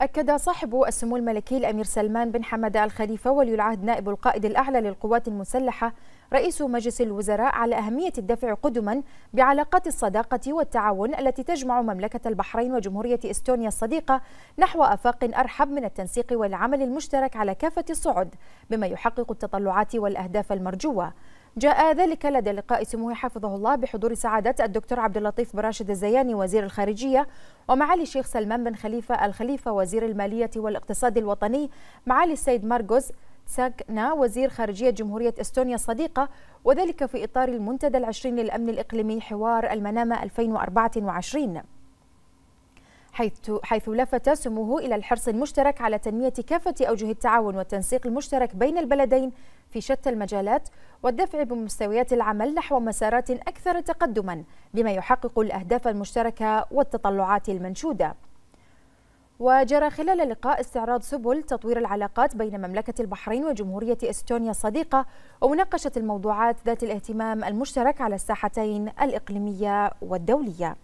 أكد صاحب السمو الملكي الأمير سلمان بن حمد الخليفة ولي العهد نائب القائد الأعلى للقوات المسلحة رئيس مجلس الوزراء على أهمية الدفع قدما بعلاقات الصداقة والتعاون التي تجمع مملكة البحرين وجمهورية استونيا الصديقة نحو آفاق أرحب من التنسيق والعمل المشترك على كافة الصعد بما يحقق التطلعات والأهداف المرجوة جاء ذلك لدى لقاء سموه حفظه الله بحضور سعادة الدكتور عبد اللطيف براشد الزياني وزير الخارجية ومعالي الشيخ سلمان بن خليفة الخليفة وزير المالية والاقتصاد الوطني معالي السيد مارجوز ساكنا وزير خارجية جمهورية استونيا الصديقة وذلك في إطار المنتدى العشرين للأمن الإقليمي حوار المنامة 2024 حيث حيث لفت سموه إلى الحرص المشترك على تنمية كافة أوجه التعاون والتنسيق المشترك بين البلدين في شتى المجالات والدفع بمستويات العمل نحو مسارات أكثر تقدما بما يحقق الأهداف المشتركة والتطلعات المنشودة وجرى خلال اللقاء استعراض سبل تطوير العلاقات بين مملكة البحرين وجمهورية استونيا الصديقة ومناقشة الموضوعات ذات الاهتمام المشترك على الساحتين الإقليمية والدولية